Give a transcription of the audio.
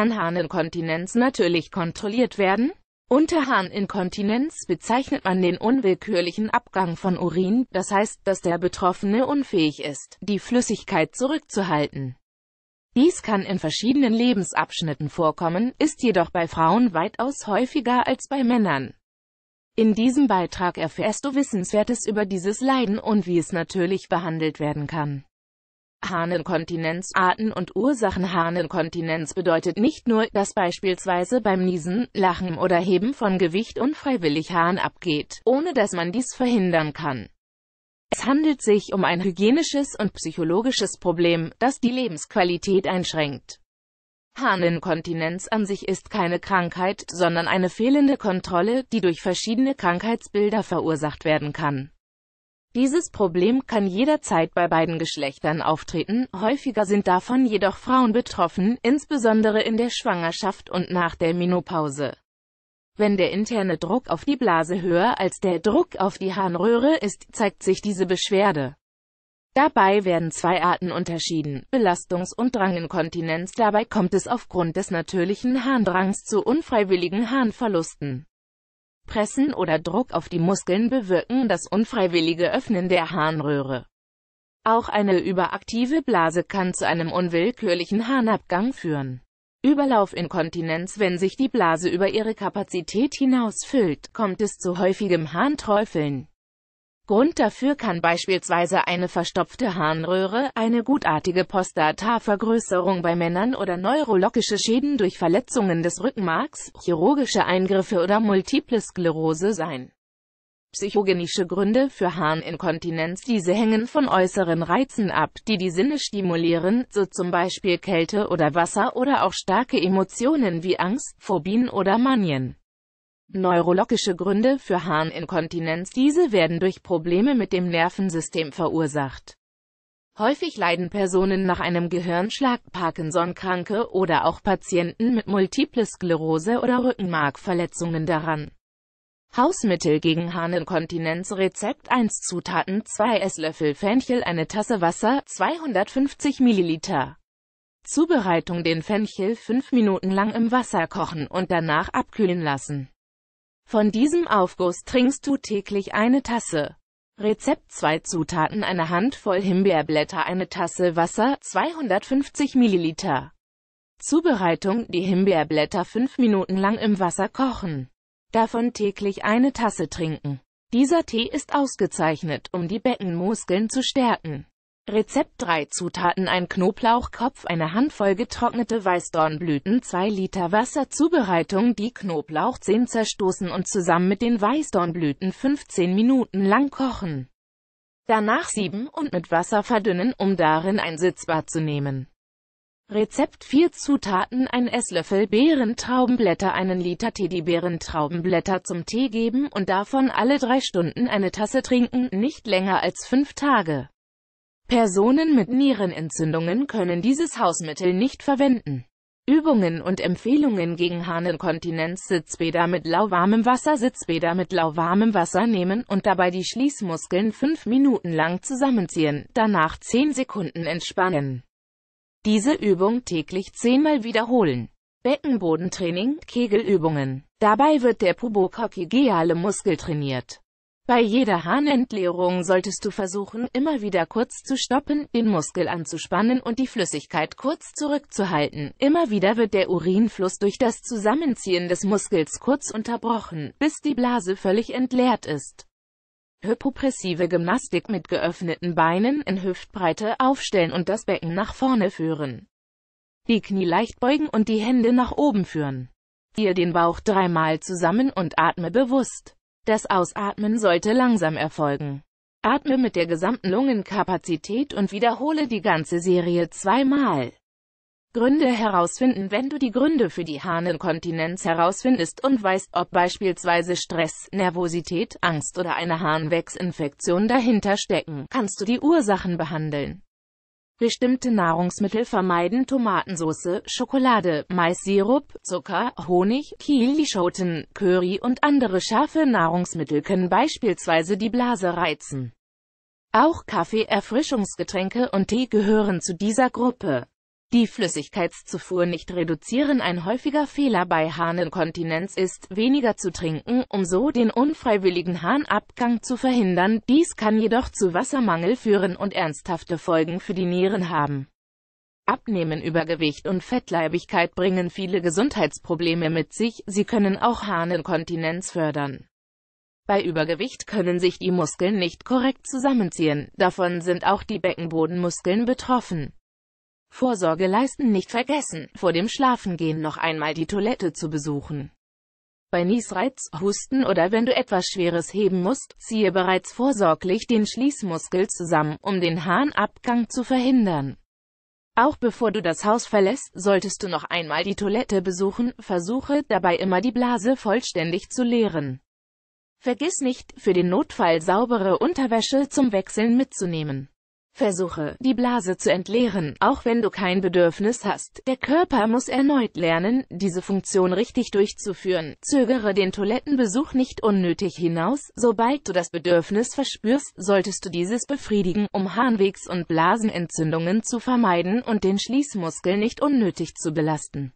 kann Harninkontinenz natürlich kontrolliert werden. Unter Harninkontinenz bezeichnet man den unwillkürlichen Abgang von Urin, das heißt, dass der Betroffene unfähig ist, die Flüssigkeit zurückzuhalten. Dies kann in verschiedenen Lebensabschnitten vorkommen, ist jedoch bei Frauen weitaus häufiger als bei Männern. In diesem Beitrag erfährst du Wissenswertes über dieses Leiden und wie es natürlich behandelt werden kann. Arten und Ursachen Harnenkontinenz bedeutet nicht nur, dass beispielsweise beim Niesen, Lachen oder Heben von Gewicht unfreiwillig Harn abgeht, ohne dass man dies verhindern kann. Es handelt sich um ein hygienisches und psychologisches Problem, das die Lebensqualität einschränkt. Harninkontinenz an sich ist keine Krankheit, sondern eine fehlende Kontrolle, die durch verschiedene Krankheitsbilder verursacht werden kann. Dieses Problem kann jederzeit bei beiden Geschlechtern auftreten, häufiger sind davon jedoch Frauen betroffen, insbesondere in der Schwangerschaft und nach der Menopause. Wenn der interne Druck auf die Blase höher als der Druck auf die Harnröhre ist, zeigt sich diese Beschwerde. Dabei werden zwei Arten unterschieden, Belastungs- und Dranginkontinenz. Dabei kommt es aufgrund des natürlichen Harndrangs zu unfreiwilligen Harnverlusten. Pressen oder Druck auf die Muskeln bewirken das unfreiwillige Öffnen der Harnröhre. Auch eine überaktive Blase kann zu einem unwillkürlichen Harnabgang führen. Überlaufinkontinenz Wenn sich die Blase über ihre Kapazität hinausfüllt, kommt es zu häufigem Harnträufeln. Grund dafür kann beispielsweise eine verstopfte Harnröhre, eine gutartige Postdatavergrößerung bei Männern oder neurologische Schäden durch Verletzungen des Rückenmarks, chirurgische Eingriffe oder multiple Sklerose sein. Psychogenische Gründe für Harninkontinenz Diese hängen von äußeren Reizen ab, die die Sinne stimulieren, so zum Beispiel Kälte oder Wasser oder auch starke Emotionen wie Angst, Phobien oder Manien. Neurologische Gründe für Harninkontinenz Diese werden durch Probleme mit dem Nervensystem verursacht. Häufig leiden Personen nach einem Gehirnschlag, Parkinson-Kranke oder auch Patienten mit Multiple Sklerose oder Rückenmarkverletzungen daran. Hausmittel gegen Harninkontinenz Rezept 1 Zutaten 2 Esslöffel Fenchel eine Tasse Wasser 250 Milliliter Zubereitung den Fenchel 5 Minuten lang im Wasser kochen und danach abkühlen lassen. Von diesem Aufguss trinkst du täglich eine Tasse. Rezept 2 Zutaten eine Handvoll Himbeerblätter, eine Tasse Wasser, 250 Milliliter Zubereitung Die Himbeerblätter 5 Minuten lang im Wasser kochen. Davon täglich eine Tasse trinken. Dieser Tee ist ausgezeichnet, um die Beckenmuskeln zu stärken. Rezept 3 Zutaten ein Knoblauchkopf, eine Handvoll getrocknete Weißdornblüten, 2 Liter Wasser Zubereitung Die Knoblauchzehen zerstoßen und zusammen mit den Weißdornblüten 15 Minuten lang kochen. Danach sieben und mit Wasser verdünnen, um darin ein Sitzbad zu nehmen. Rezept 4 Zutaten ein Esslöffel Beerentraubenblätter einen Liter Tee Die Beerentraubenblätter zum Tee geben und davon alle 3 Stunden eine Tasse trinken, nicht länger als 5 Tage. Personen mit Nierenentzündungen können dieses Hausmittel nicht verwenden. Übungen und Empfehlungen gegen Harninkontinenz Sitzbäder mit lauwarmem Wasser Sitzbäder mit lauwarmem Wasser nehmen und dabei die Schließmuskeln 5 Minuten lang zusammenziehen, danach 10 Sekunden entspannen. Diese Übung täglich 10 Mal wiederholen. Beckenbodentraining, Kegelübungen. Dabei wird der pubokokigeale Muskel trainiert. Bei jeder Harnentleerung solltest du versuchen, immer wieder kurz zu stoppen, den Muskel anzuspannen und die Flüssigkeit kurz zurückzuhalten. Immer wieder wird der Urinfluss durch das Zusammenziehen des Muskels kurz unterbrochen, bis die Blase völlig entleert ist. Hypopressive Gymnastik mit geöffneten Beinen in Hüftbreite aufstellen und das Becken nach vorne führen. Die Knie leicht beugen und die Hände nach oben führen. Ziehe den Bauch dreimal zusammen und atme bewusst. Das Ausatmen sollte langsam erfolgen. Atme mit der gesamten Lungenkapazität und wiederhole die ganze Serie zweimal. Gründe herausfinden Wenn du die Gründe für die Harninkontinenz herausfindest und weißt, ob beispielsweise Stress, Nervosität, Angst oder eine Harnwegsinfektion dahinter stecken, kannst du die Ursachen behandeln. Bestimmte Nahrungsmittel vermeiden Tomatensauce, Schokolade, Maissirup, Zucker, Honig, Kiwischoten, Curry und andere scharfe Nahrungsmittel können beispielsweise die Blase reizen. Auch Kaffee, Erfrischungsgetränke und Tee gehören zu dieser Gruppe die Flüssigkeitszufuhr nicht reduzieren. Ein häufiger Fehler bei Harninkontinenz ist, weniger zu trinken, um so den unfreiwilligen Harnabgang zu verhindern. Dies kann jedoch zu Wassermangel führen und ernsthafte Folgen für die Nieren haben. Abnehmen, Übergewicht und Fettleibigkeit bringen viele Gesundheitsprobleme mit sich, sie können auch Harninkontinenz fördern. Bei Übergewicht können sich die Muskeln nicht korrekt zusammenziehen, davon sind auch die Beckenbodenmuskeln betroffen. Vorsorge leisten nicht vergessen, vor dem Schlafengehen noch einmal die Toilette zu besuchen. Bei Niesreiz, Husten oder wenn du etwas Schweres heben musst, ziehe bereits vorsorglich den Schließmuskel zusammen, um den Harnabgang zu verhindern. Auch bevor du das Haus verlässt, solltest du noch einmal die Toilette besuchen, versuche dabei immer die Blase vollständig zu leeren. Vergiss nicht, für den Notfall saubere Unterwäsche zum Wechseln mitzunehmen. Versuche, die Blase zu entleeren, auch wenn du kein Bedürfnis hast. Der Körper muss erneut lernen, diese Funktion richtig durchzuführen. Zögere den Toilettenbesuch nicht unnötig hinaus. Sobald du das Bedürfnis verspürst, solltest du dieses befriedigen, um Harnwegs- und Blasenentzündungen zu vermeiden und den Schließmuskel nicht unnötig zu belasten.